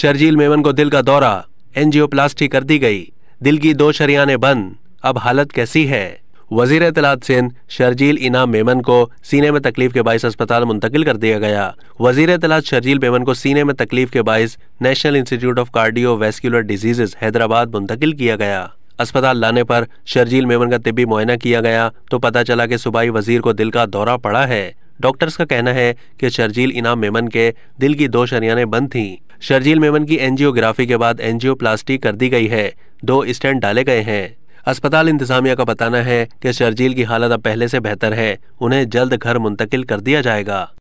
शर्जील मेमन को दिल का दौरा एनजीओप्लास्टी कर दी गई दिल की दो शरियाने बंद अब हालत कैसी है वजीर तलात सिंध शर्जील इनाम मेमन को सीने में तकलीफ के बायस अस्पताल मुंतकिल कर दिया गया वजीर तलात शर्जील मेमन को सीने में तकलीफ के बायस National Institute of cardiovascular diseases Hyderabad मुंतकिल किया गया अस्पताल लाने पर शर्जील मेमन का तिबी मुआयना किया गया तो पता चला कि सुबह वजीर को दिल का दौरा पड़ा है डॉक्टर्स का कहना है कि शर्जील इनाम मेमन के दिल की दो शरियाने बंद थीं शर्जील मेमन की एनजियोग्राफी के बाद एनजियो कर दी गई है दो स्टैंड डाले गए हैं अस्पताल इंतजामिया का बताना है कि शर्जील की हालत अब पहले से बेहतर है उन्हें जल्द घर मुंतकिल कर दिया जाएगा